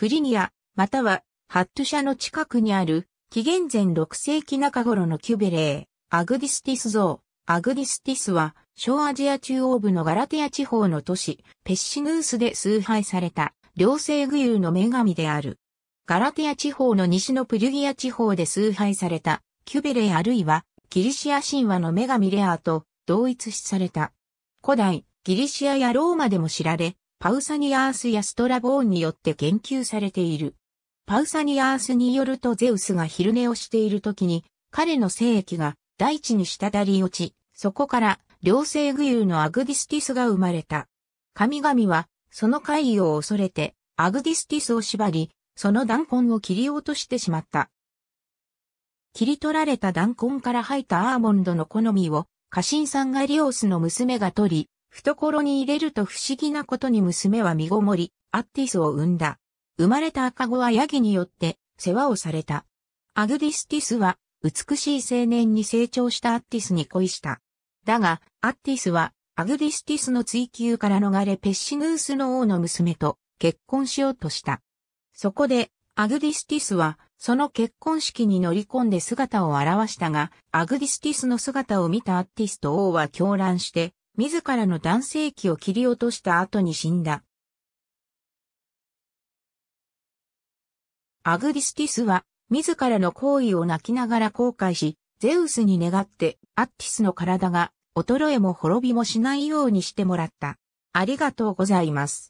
フリニア、またはハット社の近くにある、紀元前6世紀中頃のキュベレー、アグディスティス像。アグディスティスは、小アジア中央部のガラテア地方の都市、ペッシヌースで崇拝された、両性具有の女神である。ガラテア地方の西のプリュギア地方で崇拝された、キュベレーあるいは、ギリシア神話の女神レアと同一視された。古代、ギリシアやローマでも知られ、パウサニアースやストラボーンによって言及されている。パウサニアースによるとゼウスが昼寝をしている時に、彼の精液が大地に滴り落ち、そこから両性具有のアグディスティスが生まれた。神々は、その怪異を恐れて、アグディスティスを縛り、その弾痕を切り落としてしまった。切り取られた弾痕から吐いたアーモンドの好みを、家臣さんがリオスの娘が取り、懐に入れると不思議なことに娘は身ごもり、アッティスを産んだ。生まれた赤子はヤギによって世話をされた。アグディスティスは美しい青年に成長したアッティスに恋した。だが、アッティスはアグディスティスの追求から逃れペッシヌースの王の娘と結婚しようとした。そこで、アグディスティスは、その結婚式に乗り込んで姿を現したが、アグディスティスの姿を見たアッティスと王は狂乱して、自らの男性器を切り落とした後に死んだ。アグリスティスは、自らの行為を泣きながら後悔し、ゼウスに願って、アッティスの体が、衰えも滅びもしないようにしてもらった。ありがとうございます。